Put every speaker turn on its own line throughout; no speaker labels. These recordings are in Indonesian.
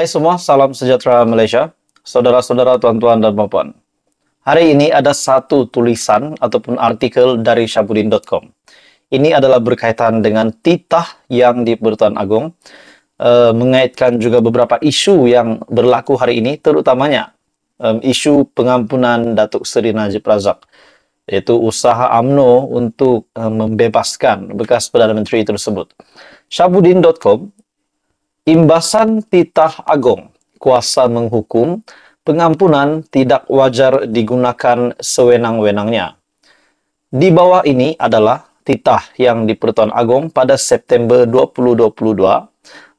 Hai semua, salam sejahtera Malaysia. Saudara-saudara, tuan-tuan dan puan-puan. Hari ini ada satu tulisan ataupun artikel dari syabudin.com. Ini adalah berkaitan dengan titah yang di Pertuan Agung, e, mengaitkan juga beberapa isu yang berlaku hari ini, terutamanya e, isu pengampunan Datuk Seri Najib Razak, yaitu usaha AMNO untuk e, membebaskan bekas Perdana Menteri tersebut. Syabudin.com, imbasan titah agung, kuasa menghukum, pengampunan tidak wajar digunakan sewenang-wenangnya. Di bawah ini adalah titah yang di Pertuan Agong pada September 2022,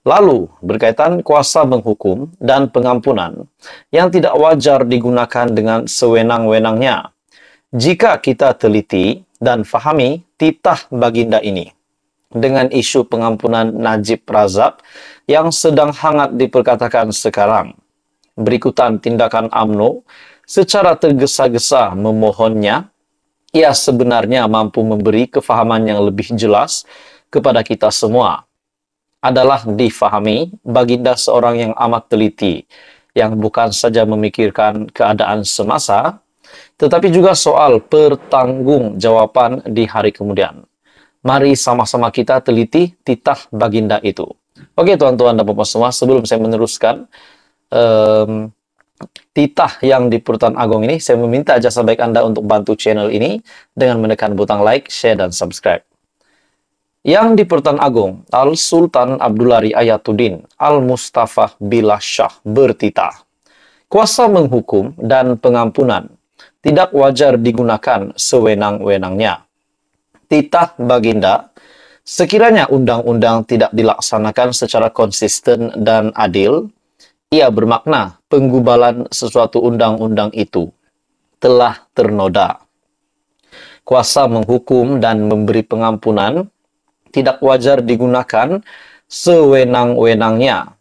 lalu berkaitan kuasa menghukum dan pengampunan yang tidak wajar digunakan dengan sewenang-wenangnya. Jika kita teliti dan fahami titah baginda ini, dengan isu pengampunan Najib Razak yang sedang hangat diperkatakan sekarang. Berikutan tindakan AMNO secara tergesa-gesa memohonnya, ia sebenarnya mampu memberi kefahaman yang lebih jelas kepada kita semua. Adalah difahami baginda seorang yang amat teliti, yang bukan saja memikirkan keadaan semasa, tetapi juga soal pertanggungjawaban di hari kemudian. Mari sama-sama kita teliti titah baginda itu. Oke tuan-tuan dan bapak semua, sebelum saya meneruskan, um, titah yang di Pertuan Agong ini, saya meminta jasa baik Anda untuk bantu channel ini dengan menekan butang like, share, dan subscribe. Yang di Pertuan Agong, Al-Sultan Abdulari Ayatuddin Al-Mustafa Billah Shah bertitah. Kuasa menghukum dan pengampunan tidak wajar digunakan sewenang-wenangnya. Titah Baginda, sekiranya undang-undang tidak dilaksanakan secara konsisten dan adil, ia bermakna penggubalan sesuatu undang-undang itu telah ternoda. Kuasa menghukum dan memberi pengampunan tidak wajar digunakan sewenang-wenangnya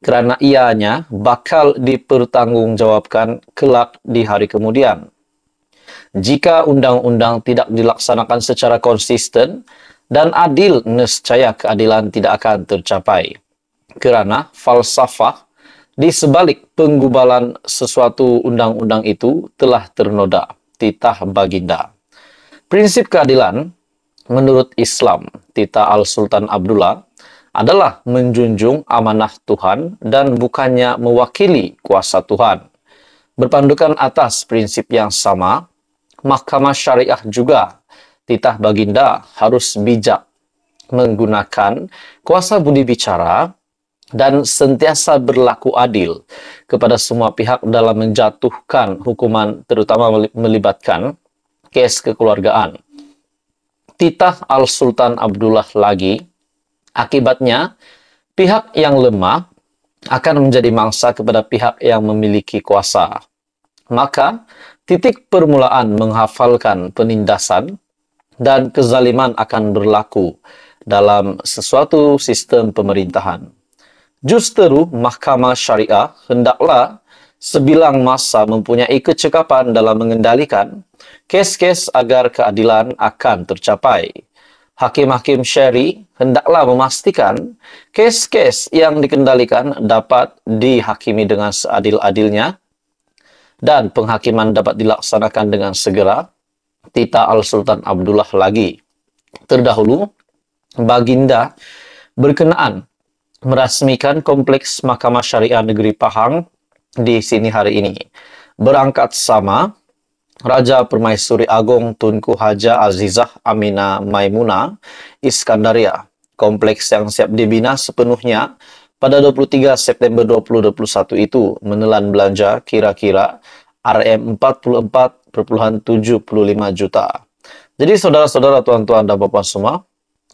kerana ianya bakal dipertanggungjawabkan kelak di hari kemudian. Jika undang-undang tidak dilaksanakan secara konsisten dan adil, nescaya keadilan tidak akan tercapai. Kerana falsafah di sebalik penggubalan sesuatu undang-undang itu telah ternoda, titah baginda. Prinsip keadilan menurut Islam, titah Al-Sultan Abdullah, adalah menjunjung amanah Tuhan dan bukannya mewakili kuasa Tuhan. Berpandukan atas prinsip yang sama, Mahkamah Syariah juga, titah baginda harus bijak menggunakan kuasa budi bicara dan sentiasa berlaku adil kepada semua pihak dalam menjatuhkan hukuman terutama melibatkan kes kekeluargaan. Titah Al-Sultan Abdullah lagi, akibatnya pihak yang lemah akan menjadi mangsa kepada pihak yang memiliki kuasa. Maka titik permulaan menghafalkan penindasan dan kezaliman akan berlaku dalam sesuatu sistem pemerintahan. Justeru Mahkamah Syariah hendaklah sebilang masa mempunyai kecekapan dalam mengendalikan kes-kes agar keadilan akan tercapai. Hakim-hakim syari hendaklah memastikan kes-kes yang dikendalikan dapat dihakimi dengan seadil-adilnya dan penghakiman dapat dilaksanakan dengan segera. Tita Al-Sultan Abdullah lagi. Terdahulu, Baginda berkenaan meresmikan Kompleks Mahkamah Syariah Negeri Pahang di sini hari ini. Berangkat sama Raja Permaisuri Agong Tunku Haja Azizah Amina Maimuna Iskandaria, kompleks yang siap dibina sepenuhnya pada 23 September 2021 itu menelan belanja kira-kira RM 44,75 juta. Jadi saudara-saudara, tuan-tuan dan bapak semua,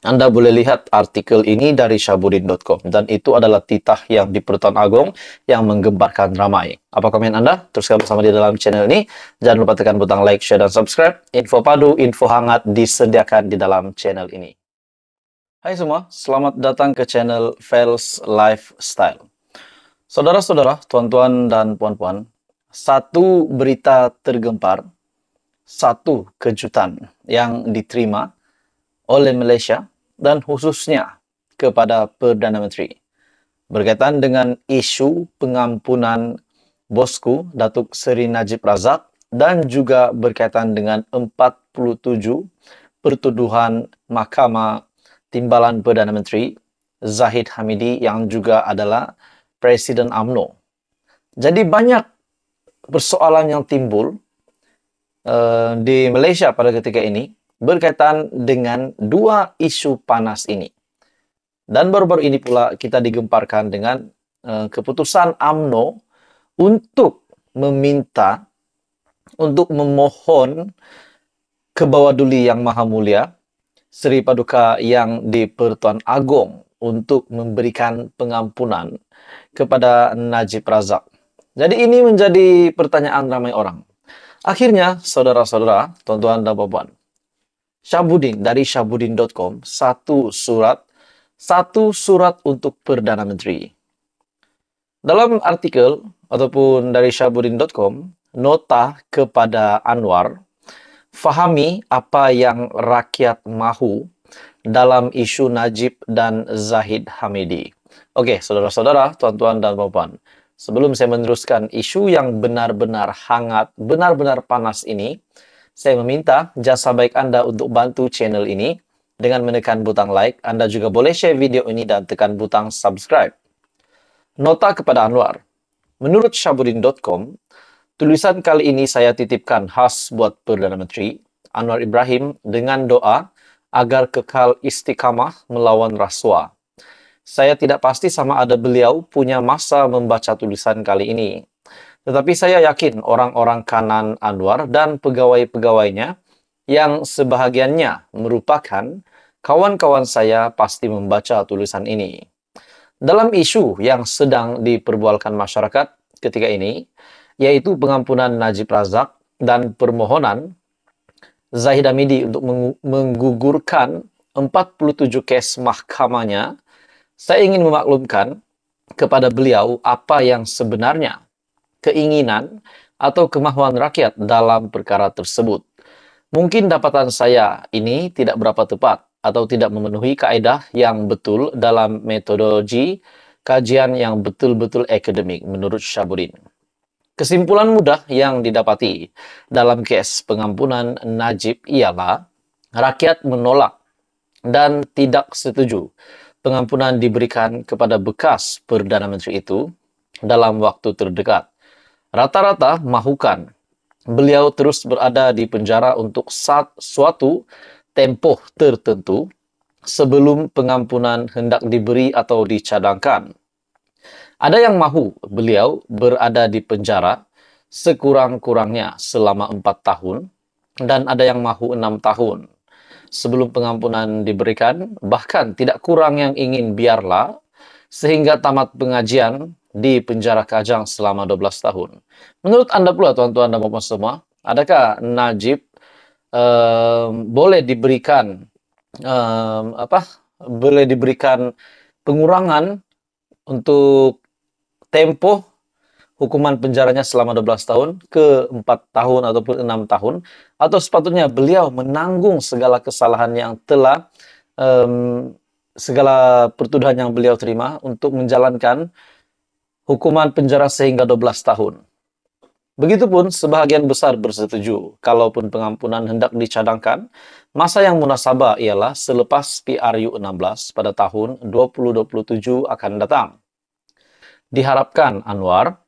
anda boleh lihat artikel ini dari syabudin.com dan itu adalah titah yang di Perutuan Agong yang menggemparkan ramai. Apa komen Anda? Teruskan bersama di dalam channel ini. Jangan lupa tekan butang like, share, dan subscribe. Info padu, info hangat disediakan di dalam channel ini. Hai semua, selamat datang ke channel Fels Lifestyle. Saudara-saudara, tuan-tuan dan puan-puan, satu berita tergempar, satu kejutan yang diterima oleh Malaysia dan khususnya kepada Perdana Menteri berkaitan dengan isu pengampunan bosku Datuk Seri Najib Razak dan juga berkaitan dengan 47 pertuduhan Mahkamah Timbalan Perdana Menteri Zahid Hamidi yang juga adalah Presiden AMNO. Jadi banyak persoalan yang timbul uh, di Malaysia pada ketika ini berkaitan dengan dua isu panas ini. Dan baru-baru ini pula kita digemparkan dengan uh, keputusan AMNO untuk meminta, untuk memohon ke bawah duli yang maha mulia, Sri Paduka yang di Pertuan Agong untuk memberikan pengampunan kepada Najib Razak. Jadi ini menjadi pertanyaan ramai orang. Akhirnya, saudara-saudara, tuan-tuan dan puan Syabudin dari syabudin.com satu surat satu surat untuk Perdana Menteri. Dalam artikel ataupun dari syabudin.com nota kepada Anwar fahami apa yang rakyat mahu dalam isu Najib dan Zahid Hamidi. Oke, saudara-saudara, tuan-tuan dan puan-puan. Sebelum saya meneruskan isu yang benar-benar hangat, benar-benar panas ini, saya meminta jasa baik Anda untuk bantu channel ini dengan menekan butang like. Anda juga boleh share video ini dan tekan butang subscribe. Nota kepada Anwar. Menurut syabudin.com, tulisan kali ini saya titipkan khas buat Perdana Menteri Anwar Ibrahim dengan doa agar kekal istiqamah melawan rasuah. Saya tidak pasti sama ada beliau punya masa membaca tulisan kali ini, tetapi saya yakin orang-orang kanan Anwar dan pegawai-pegawainya yang sebahagiannya merupakan kawan-kawan saya pasti membaca tulisan ini. Dalam isu yang sedang diperbualkan masyarakat ketika ini, yaitu pengampunan Najib Razak dan permohonan Zahid Hamidi untuk menggugurkan 47 kes mahkamahnya, saya ingin memaklumkan kepada beliau apa yang sebenarnya keinginan atau kemahuan rakyat dalam perkara tersebut. Mungkin dapatan saya ini tidak berapa tepat atau tidak memenuhi kaedah yang betul dalam metodologi kajian yang betul-betul akademik menurut Syaburin. Kesimpulan mudah yang didapati dalam kes pengampunan Najib ialah rakyat menolak dan tidak setuju pengampunan diberikan kepada bekas Perdana Menteri itu dalam waktu terdekat rata-rata mahukan beliau terus berada di penjara untuk suatu tempoh tertentu sebelum pengampunan hendak diberi atau dicadangkan. Ada yang mahu beliau berada di penjara sekurang-kurangnya selama empat tahun dan ada yang mahu enam tahun sebelum pengampunan diberikan bahkan tidak kurang yang ingin biarlah sehingga tamat pengajian di penjara Kajang selama 12 tahun. Menurut Anda pula tuan-tuan dan bapak semua, adakah Najib ehm, boleh diberikan ehm, apa? Boleh diberikan pengurangan untuk tempo hukuman penjaranya selama 12 tahun ke 4 tahun ataupun 6 tahun atau sepatutnya beliau menanggung segala kesalahan yang telah um, segala pertuduhan yang beliau terima untuk menjalankan hukuman penjara sehingga 12 tahun. Begitupun sebahagian besar bersetuju, kalaupun pengampunan hendak dicadangkan, masa yang munasabah ialah selepas PRU 16 pada tahun 2027 akan datang. Diharapkan Anwar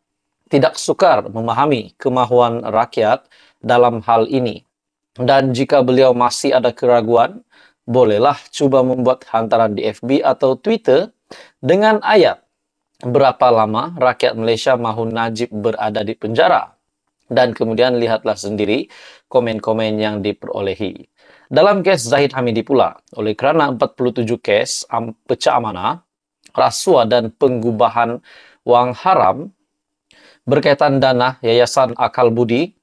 tidak sukar memahami kemahuan rakyat dalam hal ini. Dan jika beliau masih ada keraguan, bolehlah cuba membuat hantaran di FB atau Twitter dengan ayat berapa lama rakyat Malaysia mahu Najib berada di penjara. Dan kemudian lihatlah sendiri komen-komen yang diperolehi. Dalam kes Zahid Hamidi pula, oleh kerana 47 kes pecah amanah, rasuah dan penggubahan wang haram berkaitan dana Yayasan Akal Budi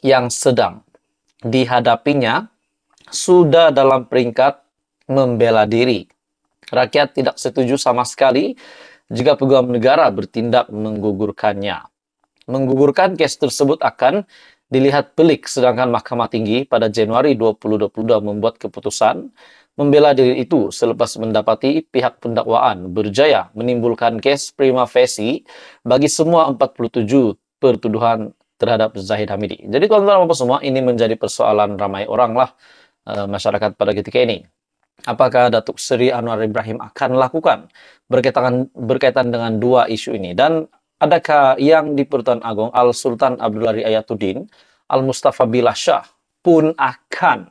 yang sedang dihadapinya sudah dalam peringkat membela diri. Rakyat tidak setuju sama sekali jika peguam negara bertindak menggugurkannya. Menggugurkan kes tersebut akan dilihat pelik sedangkan Mahkamah Tinggi pada Januari 2022 membuat keputusan membela diri itu selepas mendapati pihak pendakwaan berjaya menimbulkan kes prima facie bagi semua 47 pertuduhan terhadap Zahid Hamidi. Jadi tuan-tuan apa semua ini menjadi persoalan ramai orang lah eh, masyarakat pada ketika ini. Apakah Datuk Seri Anwar Ibrahim akan lakukan berkaitan berkaitan dengan dua isu ini dan adakah yang di Pertuan Agung Al Sultan Abdul Abdullah Ayatuddin Al Mustafa Billah Shah pun akan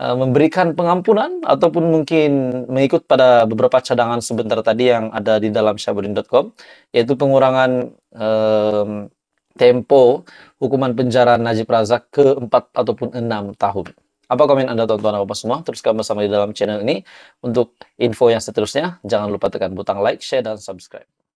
e, memberikan pengampunan ataupun mungkin mengikut pada beberapa cadangan sebentar tadi yang ada di dalam syabudin.com yaitu pengurangan um, tempo hukuman penjara Najib Razak ke 4 ataupun 6 tahun. Apa komen Anda tonton apa semua? Teruskan bersama di dalam channel ini. Untuk info yang seterusnya, jangan lupa tekan butang like, share, dan subscribe.